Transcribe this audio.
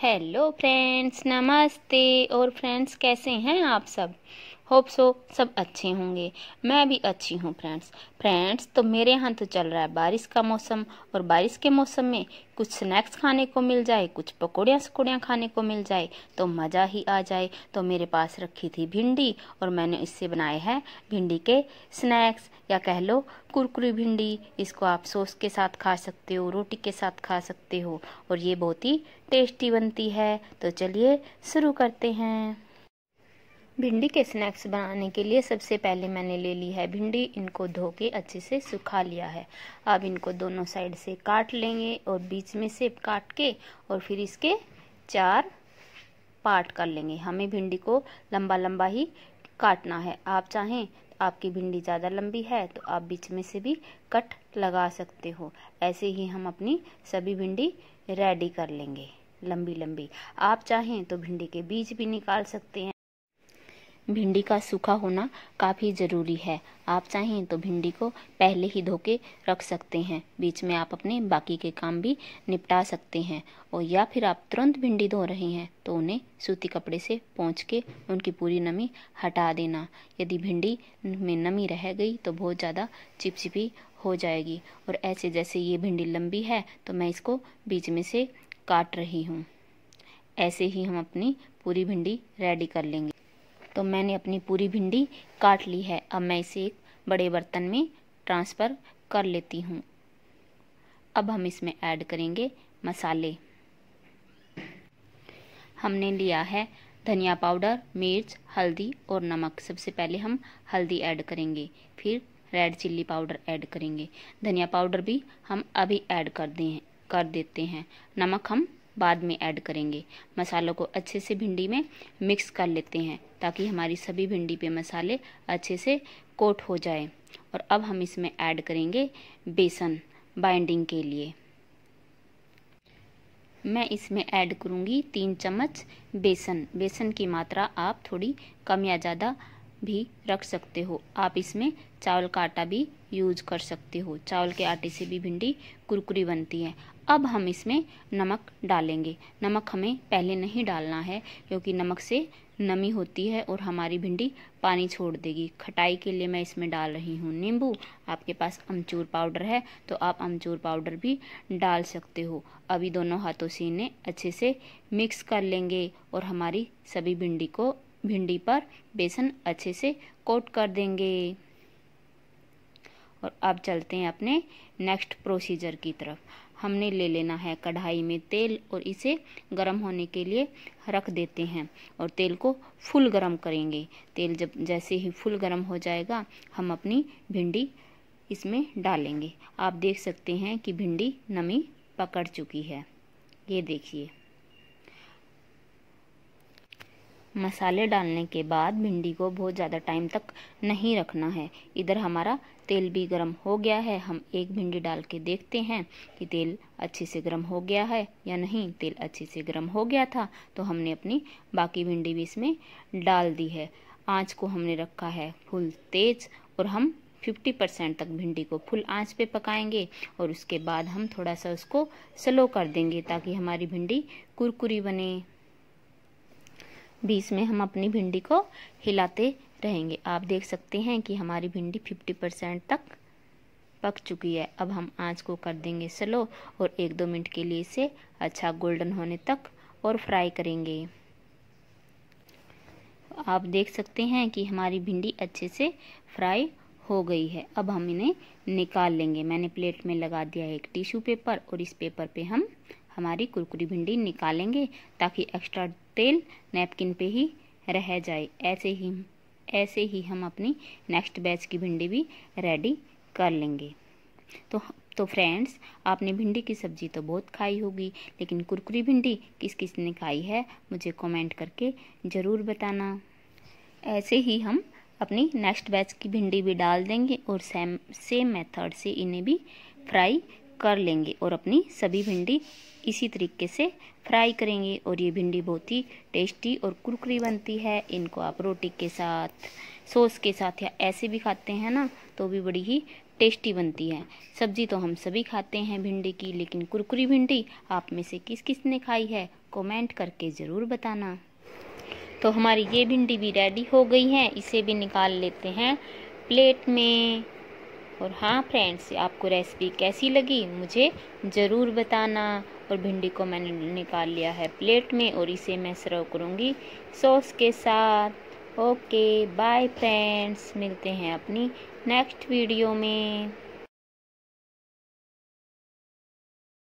hello friends नमस्ते और friends कैसे हैं आप सब होप सो सब अच्छे होंगे मैं भी अच्छी हूँ फ्रेंड्स फ्रेंड्स तो मेरे यहाँ तो चल रहा है बारिश का मौसम और बारिश के मौसम में कुछ स्नैक्स खाने को मिल जाए कुछ पकौड़ियाँ सकौड़ियाँ खाने को मिल जाए तो मज़ा ही आ जाए तो मेरे पास रखी थी भिंडी और मैंने इससे बनाए हैं भिंडी के स्नैक्स या कह लो कुरकुरी भिंडी इसको आप सॉस के साथ खा सकते हो रोटी के साथ खा सकते हो और ये बहुत ही टेस्टी बनती है तो चलिए शुरू करते हैं भिंडी के स्नैक्स बनाने के लिए सबसे पहले मैंने ले ली है भिंडी इनको धो के अच्छे से सुखा लिया है अब इनको दोनों साइड से काट लेंगे और बीच में से काट के और फिर इसके चार पार्ट कर लेंगे हमें भिंडी को लंबा लंबा ही काटना है आप चाहें तो आपकी भिंडी ज़्यादा लंबी है तो आप बीच में से भी कट लगा सकते हो ऐसे ही हम अपनी सभी भिंडी रेडी कर लेंगे लंबी लंबी आप चाहें तो भिंडी के बीज भी निकाल सकते हैं भिंडी का सूखा होना काफ़ी ज़रूरी है आप चाहें तो भिंडी को पहले ही धो के रख सकते हैं बीच में आप अपने बाकी के काम भी निपटा सकते हैं और या फिर आप तुरंत भिंडी धो रहे हैं तो उन्हें सूती कपड़े से पहुँच के उनकी पूरी नमी हटा देना यदि भिंडी में नमी रह गई तो बहुत ज़्यादा चिपचिपी हो जाएगी और ऐसे जैसे ये भिंडी लंबी है तो मैं इसको बीच में से काट रही हूँ ऐसे ही हम अपनी पूरी भिंडी रेडी कर लेंगे तो मैंने अपनी पूरी भिंडी काट ली है अब मैं इसे एक बड़े बर्तन में ट्रांसफ़र कर लेती हूँ अब हम इसमें ऐड करेंगे मसाले हमने लिया है धनिया पाउडर मिर्च हल्दी और नमक सबसे पहले हम हल्दी ऐड करेंगे फिर रेड चिल्ली पाउडर ऐड करेंगे धनिया पाउडर भी हम अभी ऐड कर दें कर देते हैं नमक हम बाद में ऐड करेंगे मसालों को अच्छे से भिंडी में मिक्स कर लेते हैं ताकि हमारी सभी भिंडी पे मसाले अच्छे से कोट हो जाए और अब हम इसमें ऐड करेंगे बेसन बाइंडिंग के लिए मैं इसमें ऐड करूँगी तीन चम्मच बेसन बेसन की मात्रा आप थोड़ी कम या ज़्यादा भी रख सकते हो आप इसमें चावल का आटा भी यूज कर सकते हो चावल के आटे से भी भिंडी कुरकुरी बनती है अब हम इसमें नमक डालेंगे नमक हमें पहले नहीं डालना है क्योंकि नमक से नमी होती है और हमारी भिंडी पानी छोड़ देगी खटाई के लिए मैं इसमें डाल रही हूँ नींबू आपके पास अमचूर पाउडर है तो आप अमचूर पाउडर भी डाल सकते हो अभी दोनों हाथों से इन्हें अच्छे से मिक्स कर लेंगे और हमारी सभी भिंडी को भिंडी पर बेसन अच्छे से कोट कर देंगे और अब चलते हैं अपने नेक्स्ट प्रोसीजर की तरफ हमने ले लेना है कढ़ाई में तेल और इसे गर्म होने के लिए रख देते हैं और तेल को फुल गर्म करेंगे तेल जब जैसे ही फुल गर्म हो जाएगा हम अपनी भिंडी इसमें डालेंगे आप देख सकते हैं कि भिंडी नमी पकड़ चुकी है ये देखिए मसाले डालने के बाद भिंडी को बहुत ज़्यादा टाइम तक नहीं रखना है इधर हमारा तेल भी गर्म हो गया है हम एक भिंडी डाल के देखते हैं कि तेल अच्छे से गर्म हो गया है या नहीं तेल अच्छे से गर्म हो गया था तो हमने अपनी बाकी भिंडी भी इसमें डाल दी है आँच को हमने रखा है फुल तेज और हम 50 परसेंट तक भिंडी को फुल आंच पे पकाएंगे और उसके बाद हम थोड़ा सा उसको स्लो कर देंगे ताकि हमारी भिंडी कुरकुरी बने बीच में हम अपनी भिंडी को हिलाते रहेंगे आप देख सकते हैं कि हमारी भिंडी 50 परसेंट तक पक चुकी है अब हम आंच को कर देंगे स्लो और एक दो मिनट के लिए इसे अच्छा गोल्डन होने तक और फ्राई करेंगे आप देख सकते हैं कि हमारी भिंडी अच्छे से फ्राई हो गई है अब हम इन्हें निकाल लेंगे मैंने प्लेट में लगा दिया है एक टिश्यू पेपर और इस पेपर पे हम हमारी कुरकुरी भिंडी निकालेंगे ताकि एक्स्ट्रा तेल नैपकिन पे ही रह जाए ऐसे ही ऐसे ही हम अपनी नेक्स्ट बैच की भिंडी भी रेडी कर लेंगे तो तो फ्रेंड्स आपने भिंडी की सब्ज़ी तो बहुत खाई होगी लेकिन कुरकुरी भिंडी किस किस ने खाई है मुझे कमेंट करके ज़रूर बताना ऐसे ही हम अपनी नेक्स्ट बैच की भिंडी भी डाल देंगे और सेम सेम मेथड से इन्हें भी फ्राई कर लेंगे और अपनी सभी भिंडी इसी तरीके से फ्राई करेंगे और ये भिंडी बहुत ही टेस्टी और कुरकुरी बनती है इनको आप रोटी के साथ सॉस के साथ या ऐसे भी खाते हैं ना तो भी बड़ी ही टेस्टी बनती है सब्जी तो हम सभी खाते हैं भिंडी की लेकिन कुरकुरी भिंडी आप में से किस किस ने खाई है कमेंट करके ज़रूर बताना तो हमारी ये भिंडी भी रेडी हो गई है इसे भी निकाल लेते हैं प्लेट में और हाँ फ्रेंड्स आपको रेसिपी कैसी लगी मुझे ज़रूर बताना और भिंडी को मैंने निकाल लिया है प्लेट में और इसे मैं सर्व करूँगी सॉस के साथ ओके बाय फ्रेंड्स मिलते हैं अपनी नेक्स्ट वीडियो में